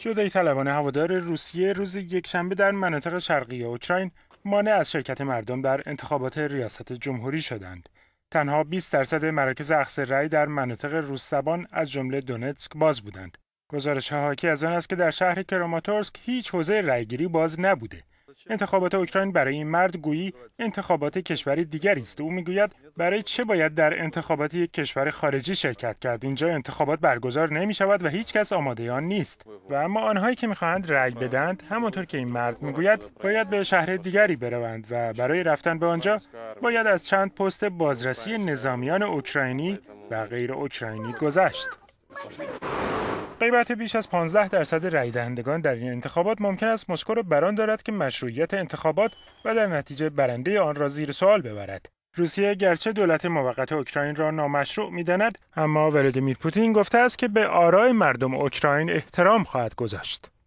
شورای طلبان هوادار روسیه روز یکشنبه در مناطق شرقی اوکراین مانع از شرکت مردم در انتخابات ریاست جمهوری شدند. تنها 20 درصد مراکز اخذ رأی در مناطق زبان از جمله دونتسک باز بودند. گزارش حاکی از آن است که در شهر کراماتورسک هیچ حوزه رأیگیری باز نبوده. انتخابات اوکراین برای این مرد گویی انتخابات کشوری دیگری است او میگوید برای چه باید در انتخابات یک کشور خارجی شرکت کرد اینجا انتخابات برگزار نمی شود و هیچ کس آماده آن نیست و اما آنهایی که میخواهند رأی بدند همانطور که این مرد میگوید باید به شهر دیگری بروند و برای رفتن به آنجا باید از چند پست بازرسی نظامیان اوکراینی و غیر اوکراینی گذشت. قیبت بیش از 15 درصد رای دهندگان در این انتخابات ممکن است مسکو را بران دارد که مشروعیت انتخابات و در نتیجه برنده آن را زیر سوال ببرد. روسیه گرچه دولت موقت اوکراین را نامشروع میداند اما ولادیمیر پوتین گفته است که به آرای مردم اوکراین احترام خواهد گذاشت.